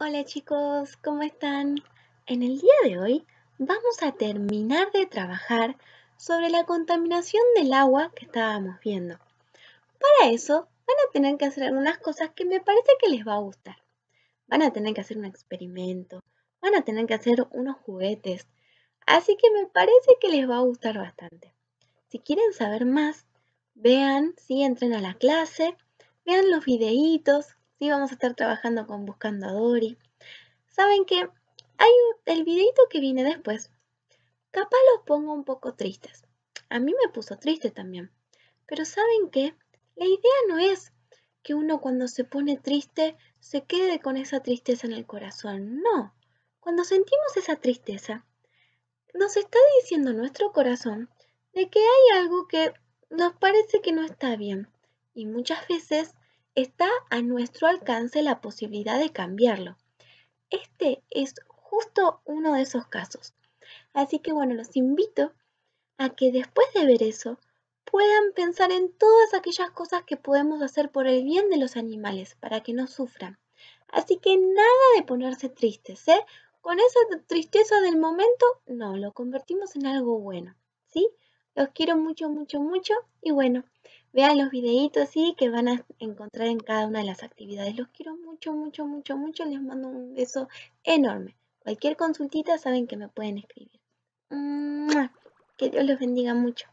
Hola chicos, ¿cómo están? En el día de hoy vamos a terminar de trabajar sobre la contaminación del agua que estábamos viendo. Para eso van a tener que hacer algunas cosas que me parece que les va a gustar. Van a tener que hacer un experimento, van a tener que hacer unos juguetes, así que me parece que les va a gustar bastante. Si quieren saber más, vean, si sí, entren a la clase, vean los videitos Sí, vamos a estar trabajando con Buscando a Dory. ¿Saben que Hay el videito que viene después. Capaz los pongo un poco tristes. A mí me puso triste también. Pero ¿saben qué? La idea no es que uno cuando se pone triste se quede con esa tristeza en el corazón. No. Cuando sentimos esa tristeza, nos está diciendo nuestro corazón de que hay algo que nos parece que no está bien. Y muchas veces está a nuestro alcance la posibilidad de cambiarlo. Este es justo uno de esos casos. Así que bueno, los invito a que después de ver eso puedan pensar en todas aquellas cosas que podemos hacer por el bien de los animales para que no sufran. Así que nada de ponerse tristes, ¿eh? Con esa tristeza del momento, no, lo convertimos en algo bueno, ¿sí? Los quiero mucho, mucho, mucho. Y bueno, vean los videitos y que van a encontrar en cada una de las actividades. Los quiero mucho, mucho, mucho, mucho. Les mando un beso enorme. Cualquier consultita saben que me pueden escribir. Que Dios los bendiga mucho.